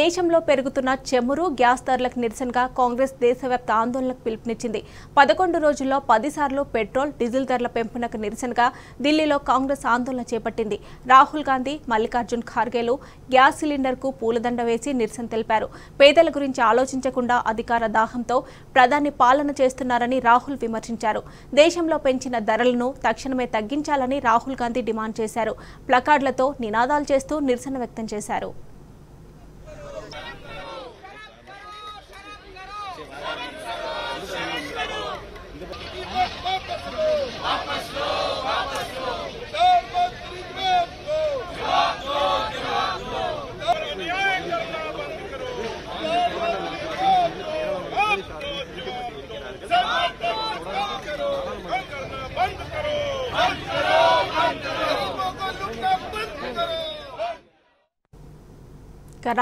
దేశంలో పెరుగుతున్న చెమురు గ్యాస్ ధరలకు నిరసనగా కాంగ్రెస్ దేశవ్యాప్త ఆందోళనకు పిలుపునిచ్చింది పదకొండు రోజుల్లో పదిసార్లు పెట్రోల్ డీజిల్ ధరల పెంపునకు నిరసనగా ఢిల్లీలో కాంగ్రెస్ ఆందోళన చేపట్టింది రాహుల్ గాంధీ మల్లికార్జున్ ఖార్గేలు గ్యాస్ సిలిండర్కు పూలదండ వేసి నిరసన తెలిపారు పేదల గురించి ఆలోచించకుండా అధికార దాహంతో ప్రధాని పాలన చేస్తున్నారని రాహుల్ విమర్శించారు దేశంలో పెంచిన ధరలను తక్షణమే తగ్గించాలని రాహుల్ గాంధీ డిమాండ్ చేశారు ప్లకార్డులతో నినాదాలు చేస్తూ నిరసన వ్యక్తం చేశారు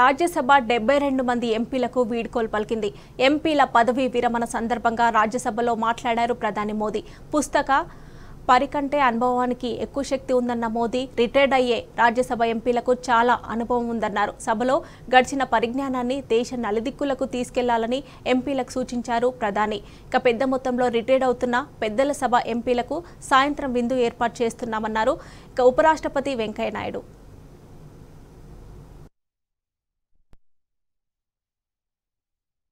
రాజ్యసభ డెబ్బై రెండు మంది ఎంపీలకు వీడ్కోలు పలికింది ఎంపీల పదవీ విరమణ సందర్భంగా రాజ్యసభలో మాట్లాడారు ప్రధాని మోదీ పుస్తక పరికంటే అనుభవానికి ఎక్కువ శక్తి ఉందన్న మోదీ రిటైర్డ్ అయ్యే రాజ్యసభ ఎంపీలకు చాలా అనుభవం ఉందన్నారు సభలో గడిచిన పరిజ్ఞానాన్ని దేశ నలుదిక్కులకు తీసుకెళ్లాలని ఎంపీలకు సూచించారు ప్రధాని ఇక పెద్ద మొత్తంలో రిటైర్డ్ అవుతున్న పెద్దల సభ ఎంపీలకు సాయంత్రం విందు ఏర్పాటు చేస్తున్నామన్నారు ఇక ఉపరాష్ట్రపతి వెంకయ్యనాయుడు